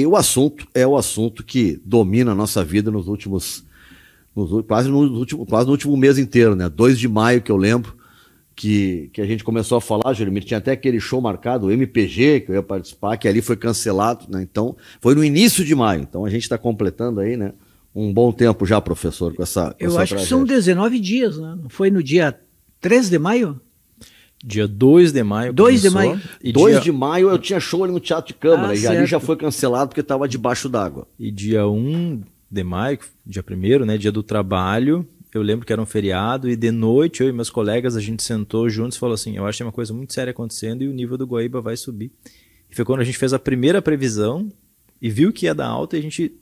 E o assunto é o assunto que domina a nossa vida nos últimos. Nos, quase, no último, quase no último mês inteiro, né? 2 de maio, que eu lembro, que, que a gente começou a falar, Jeremir, tinha até aquele show marcado, o MPG, que eu ia participar, que ali foi cancelado, né? Então, foi no início de maio. Então a gente está completando aí, né? Um bom tempo já, professor, com essa. Com eu essa acho tragédia. que são 19 dias, né? Não foi no dia 3 de maio? Dia 2 de maio. 2 de maio? 2 dia... de maio eu tinha show ali no Teatro de Câmara. Ah, e ali já foi cancelado porque estava debaixo d'água. E dia 1 um de maio, dia 1 né? Dia do trabalho. Eu lembro que era um feriado e de noite eu e meus colegas a gente sentou juntos e falou assim: eu acho que tem uma coisa muito séria acontecendo e o nível do Guaíba vai subir. E foi quando a gente fez a primeira previsão e viu que ia dar alta e a gente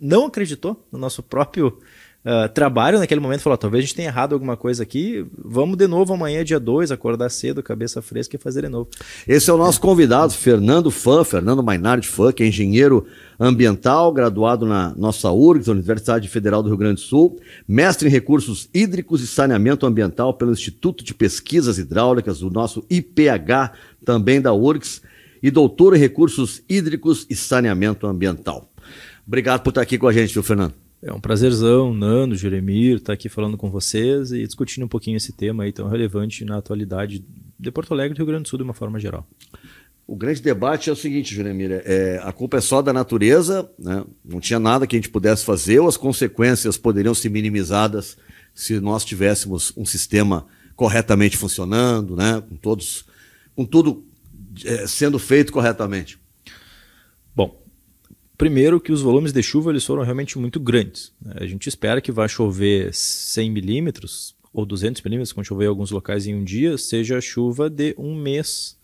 não acreditou no nosso próprio ah, trabalho naquele momento falou: talvez a gente tenha errado alguma coisa aqui, vamos de novo amanhã, dia 2, acordar cedo, cabeça fresca e fazer de novo. Esse é o nosso convidado, Fernando Fã, Fernando Mainardi Fã, que é engenheiro ambiental, graduado na nossa URGS, Universidade Federal do Rio Grande do Sul, mestre em recursos hídricos e saneamento ambiental pelo Instituto de Pesquisas Hidráulicas, o nosso IPH, também da URGS, e doutor em recursos hídricos e saneamento ambiental. Obrigado por estar aqui com a gente, viu, Fernando? É um prazerzão, Nando, Jeremir, estar tá aqui falando com vocês e discutindo um pouquinho esse tema aí tão relevante na atualidade de Porto Alegre e Rio Grande do Sul de uma forma geral. O grande debate é o seguinte, Jeremir, é, é, a culpa é só da natureza, né? não tinha nada que a gente pudesse fazer, ou as consequências poderiam ser minimizadas se nós tivéssemos um sistema corretamente funcionando, né? com todos, com tudo é, sendo feito corretamente. Primeiro, que os volumes de chuva eles foram realmente muito grandes. Né? A gente espera que vai chover 100 milímetros ou 200 milímetros, quando chover em alguns locais em um dia, seja chuva de um mês.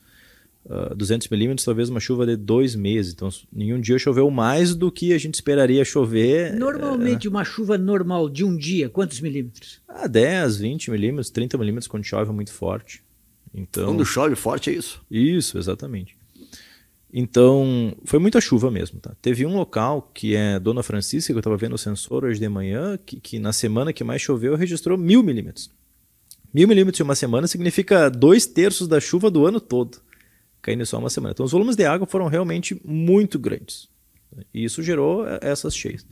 Uh, ah, 200 milímetros, talvez uma chuva de dois meses. Então, em um dia choveu mais do que a gente esperaria chover. Eh, Normalmente, é... uma chuva normal de um dia, quantos milímetros? Ah, 10, 20 milímetros, 30 milímetros quando chove muito forte. Então... Quando chove forte é isso? Isso, exatamente. Então, foi muita chuva mesmo, tá? Teve um local que é Dona Francisca, que eu estava vendo o sensor hoje de manhã, que, que na semana que mais choveu registrou mil milímetros. Mil milímetros em uma semana significa dois terços da chuva do ano todo, caindo só uma semana. Então, os volumes de água foram realmente muito grandes. E isso gerou é, essas cheias.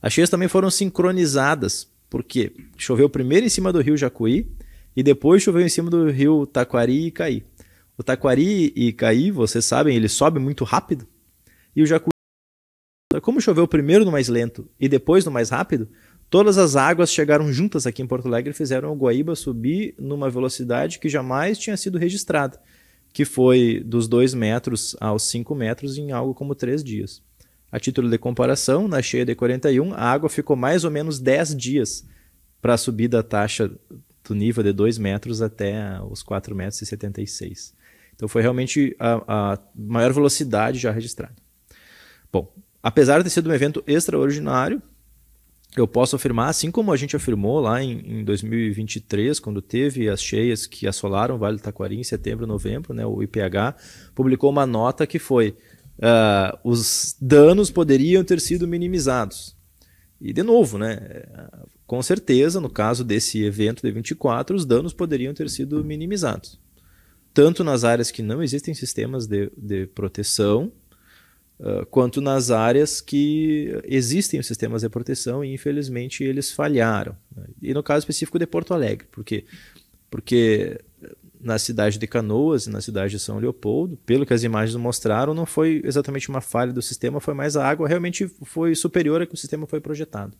As cheias também foram sincronizadas, porque choveu primeiro em cima do rio Jacuí e depois choveu em cima do rio Taquari e Caí. O taquari e caí, vocês sabem, ele sobe muito rápido. E o jacuí, como choveu primeiro no mais lento e depois no mais rápido, todas as águas chegaram juntas aqui em Porto Alegre e fizeram o Guaíba subir numa velocidade que jamais tinha sido registrada, que foi dos 2 metros aos 5 metros em algo como 3 dias. A título de comparação, na cheia de 41, a água ficou mais ou menos 10 dias para subir da taxa do nível de 2 metros até os 4,76 metros. Então foi realmente a, a maior velocidade já registrada. Bom, apesar de ter sido um evento extraordinário, eu posso afirmar, assim como a gente afirmou lá em, em, 2023, quando teve as cheias que assolaram o Vale do Taquari em setembro, novembro, né, o IPH publicou uma nota que foi uh, os danos poderiam ter sido minimizados. E de novo, né, com certeza, no caso desse evento de 24, os danos poderiam ter sido minimizados tanto nas áreas que não existem sistemas de, de proteção, uh, quanto nas áreas que existem sistemas de proteção e, infelizmente, eles falharam. Né? E no caso específico de Porto Alegre, porque, porque na cidade de Canoas e na cidade de São Leopoldo, pelo que as imagens mostraram, não foi exatamente uma falha do sistema, foi mais a água realmente foi superior a que o sistema foi projetado.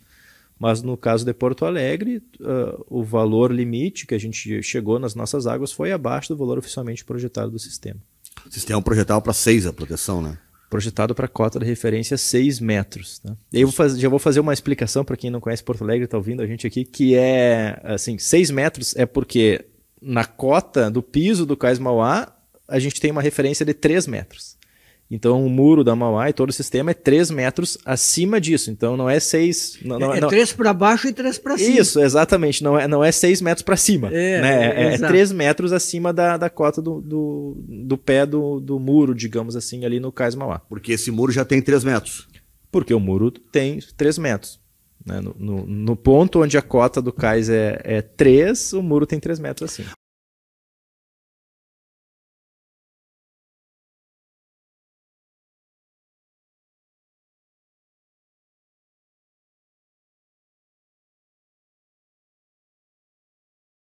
Mas no caso de Porto Alegre, uh, o valor limite que a gente chegou nas nossas águas foi abaixo do valor oficialmente projetado do sistema. O sistema projetado para 6 a proteção, né? Projetado para cota de referência 6 metros. E né? eu vou fazer, já vou fazer uma explicação para quem não conhece Porto Alegre, está ouvindo a gente aqui, que é assim: 6 metros é porque na cota do piso do Cais Mauá, a gente tem uma referência de 3 metros. Então, o muro da Mauá e todo o sistema é 3 metros acima disso. Então, não é 6. Não, não, é 3 não... para baixo e 3 para cima. Isso, exatamente. Não é, não é 6 metros para cima. É, né? é, é, 3 metros acima da, da cota do, do, do pé do, do muro, digamos assim, ali no Cais Mauá. Porque esse muro já tem 3 metros. Porque o muro tem 3 metros. Né? No, no, no ponto onde a cota do cais é, é 3, o muro tem 3 metros acima.